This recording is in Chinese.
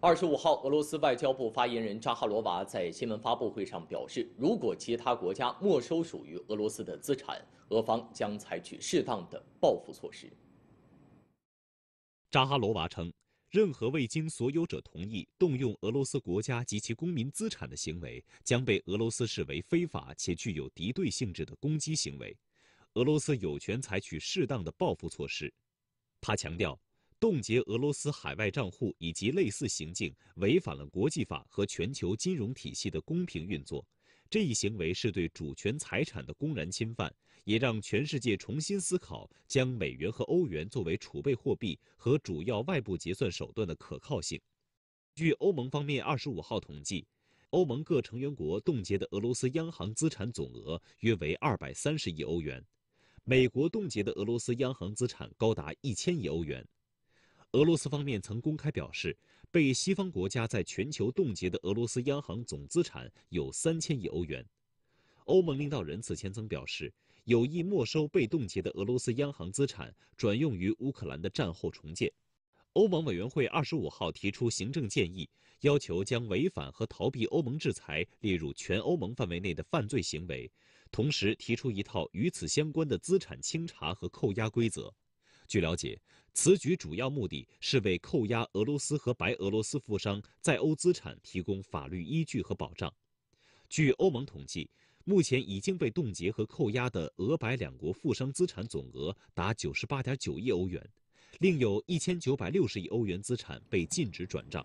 二十五号，俄罗斯外交部发言人扎哈罗娃在新闻发布会上表示，如果其他国家没收属于俄罗斯的资产，俄方将采取适当的报复措施。扎哈罗娃称，任何未经所有者同意动用俄罗斯国家及其公民资产的行为，将被俄罗斯视为非法且具有敌对性质的攻击行为，俄罗斯有权采取适当的报复措施。他强调。冻结俄罗斯海外账户以及类似行径，违反了国际法和全球金融体系的公平运作。这一行为是对主权财产的公然侵犯，也让全世界重新思考将美元和欧元作为储备货币和主要外部结算手段的可靠性。据欧盟方面二十五号统计，欧盟各成员国冻结的俄罗斯央行资产总额约为二百三十亿欧元，美国冻结的俄罗斯央行资产高达一千亿欧元。俄罗斯方面曾公开表示，被西方国家在全球冻结的俄罗斯央行总资产有三千亿欧元。欧盟领导人此前曾表示，有意没收被冻结的俄罗斯央行资产，转用于乌克兰的战后重建。欧盟委员会二十五号提出行政建议，要求将违反和逃避欧盟制裁列入全欧盟范围内的犯罪行为，同时提出一套与此相关的资产清查和扣押规则。据了解，此举主要目的是为扣押俄罗斯和白俄罗斯富商在欧资产提供法律依据和保障。据欧盟统计，目前已经被冻结和扣押的俄白两国富商资产总额达九十八点九亿欧元，另有一千九百六十亿欧元资产被禁止转账。